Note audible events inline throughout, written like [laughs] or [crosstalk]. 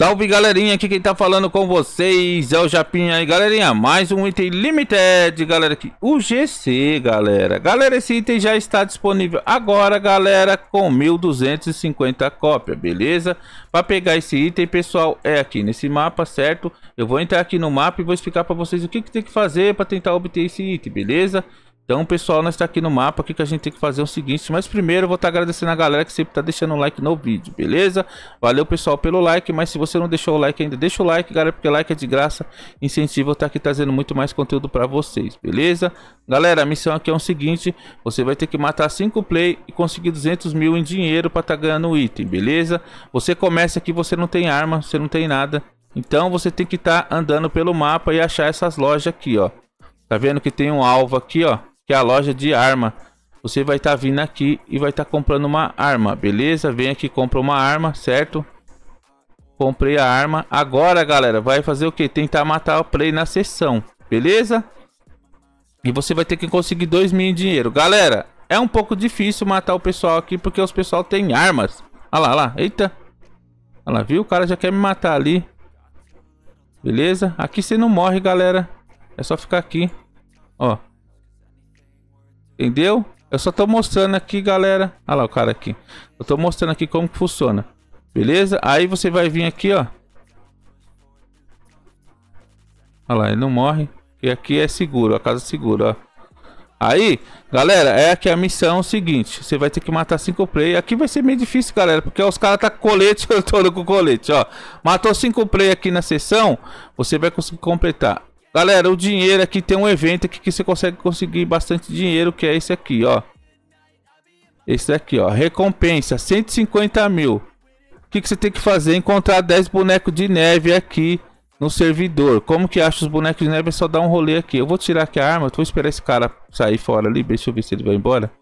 Salve galerinha, aqui quem tá falando com vocês é o Japinha aí, galerinha, mais um item limited, galera, aqui, o GC, galera. Galera, esse item já está disponível agora, galera, com 1.250 cópias, beleza? Para pegar esse item, pessoal, é aqui nesse mapa, certo? Eu vou entrar aqui no mapa e vou explicar para vocês o que, que tem que fazer para tentar obter esse item, beleza? Então, pessoal, nós estamos tá aqui no mapa. O que, que a gente tem que fazer é o seguinte. Mas primeiro eu vou estar tá agradecendo a galera que sempre está deixando o um like no vídeo, beleza? Valeu, pessoal, pelo like. Mas se você não deixou o like ainda, deixa o like, galera, porque like é de graça. Incentivo estar tá aqui trazendo muito mais conteúdo para vocês, beleza? Galera, a missão aqui é o seguinte. Você vai ter que matar 5 play e conseguir 200 mil em dinheiro para estar tá ganhando o item, beleza? Você começa aqui, você não tem arma, você não tem nada. Então você tem que estar tá andando pelo mapa e achar essas lojas aqui, ó. Tá vendo que tem um alvo aqui, ó que é a loja de arma. Você vai estar tá vindo aqui e vai estar tá comprando uma arma, beleza? Vem aqui, compra uma arma, certo? Comprei a arma. Agora, galera, vai fazer o que? Tentar matar o play na sessão, beleza? E você vai ter que conseguir 2 mil em dinheiro. Galera, é um pouco difícil matar o pessoal aqui porque os pessoal tem armas. Olha lá, olha lá, eita. Olha lá, viu? O cara já quer me matar ali. Beleza? Aqui você não morre, galera. É só ficar aqui. Ó. Entendeu? Eu só tô mostrando aqui, galera. Olha lá o cara aqui. Eu tô mostrando aqui como que funciona. Beleza? Aí você vai vir aqui, ó. Olha lá, ele não morre. E aqui é seguro, a casa segura, ó. Aí, galera, é aqui a missão é seguinte. Você vai ter que matar cinco play. Aqui vai ser meio difícil, galera, porque os caras tá com colete, [laughs] eu tô com colete, ó. Matou cinco play aqui na sessão, você vai conseguir completar Galera, o dinheiro aqui tem um evento aqui que você consegue conseguir bastante dinheiro, que é esse aqui, ó. Esse aqui, ó. Recompensa, 150 mil. O que, que você tem que fazer? Encontrar 10 bonecos de neve aqui no servidor. Como que acha os bonecos de neve? É só dar um rolê aqui. Eu vou tirar aqui a arma. Eu vou esperar esse cara sair fora ali. Deixa eu ver se ele vai embora.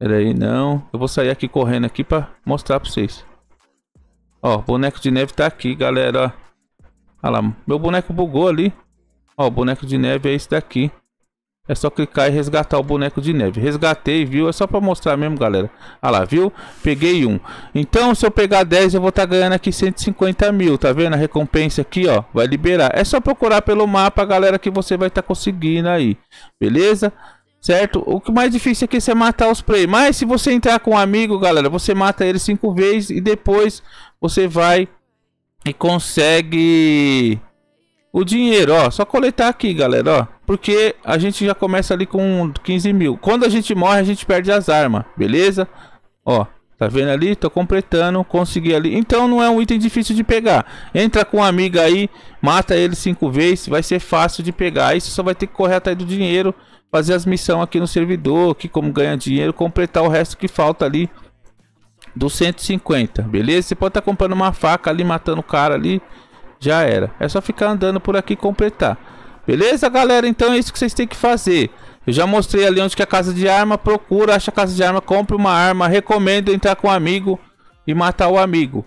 Pera aí, não. Eu vou sair aqui correndo aqui pra mostrar pra vocês. Ó, boneco de neve tá aqui, galera. Ó. Olha lá, meu boneco bugou ali. Ó, o boneco de neve é esse daqui. É só clicar e resgatar o boneco de neve. Resgatei, viu? É só para mostrar mesmo, galera. Ah lá, viu? Peguei um. Então, se eu pegar 10, eu vou estar tá ganhando aqui 150 mil. Tá vendo? A recompensa aqui, ó. Vai liberar. É só procurar pelo mapa, galera, que você vai estar tá conseguindo aí. Beleza? Certo? O que mais difícil aqui é, você matar os play. Mas se você entrar com um amigo, galera, você mata ele cinco vezes. E depois você vai e consegue o dinheiro, ó, só coletar aqui, galera, ó. Porque a gente já começa ali com 15 mil. Quando a gente morre, a gente perde as armas, beleza? Ó, tá vendo ali? Tô completando, consegui ali. Então não é um item difícil de pegar. Entra com um amigo aí, mata ele cinco vezes, vai ser fácil de pegar. Aí você só vai ter que correr atrás do dinheiro, fazer as missões aqui no servidor, que como ganha dinheiro, completar o resto que falta ali dos 150, beleza? Você pode estar tá comprando uma faca ali, matando o cara ali já era. É só ficar andando por aqui e completar. Beleza, galera? Então é isso que vocês têm que fazer. Eu já mostrei ali onde que é a casa de arma. Procura, acha a casa de arma, compra uma arma. Recomendo entrar com um amigo e matar o amigo.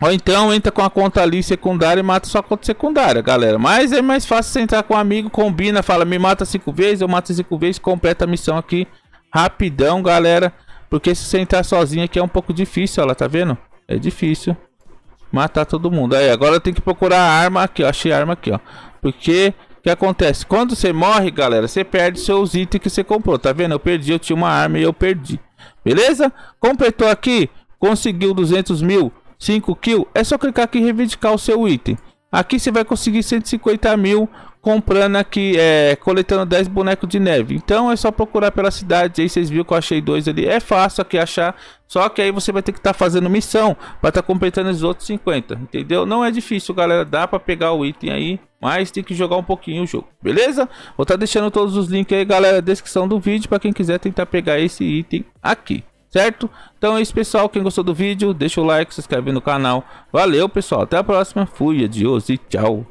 Ou então entra com a conta ali secundária e mata sua conta secundária, galera. Mas é mais fácil você entrar com um amigo, combina, fala, me mata cinco vezes, eu mato cinco vezes, completa a missão aqui rapidão, galera. Porque se você entrar sozinho aqui é um pouco difícil, ela lá, tá vendo? É difícil. Matar todo mundo. Aí, agora tem que procurar a arma aqui, ó. Achei a arma aqui, ó. Porque o que acontece? Quando você morre, galera, você perde seus itens que você comprou. Tá vendo? Eu perdi, eu tinha uma arma e eu perdi. Beleza? Completou aqui, conseguiu 200 mil, 5 kills. É só clicar aqui e reivindicar o seu item. Aqui você vai conseguir 150 mil comprando aqui, é, coletando 10 bonecos de neve. Então é só procurar pela cidade. Aí vocês viram que eu achei dois ali. É fácil aqui achar. Só que aí você vai ter que estar tá fazendo missão para estar tá completando os outros 50. Entendeu? Não é difícil, galera. Dá para pegar o item aí. Mas tem que jogar um pouquinho o jogo, beleza? Vou estar tá deixando todos os links aí, galera, na descrição do vídeo para quem quiser tentar pegar esse item aqui certo? Então é isso pessoal, quem gostou do vídeo, deixa o like, se inscreve no canal. Valeu pessoal, até a próxima, fui, adios e tchau.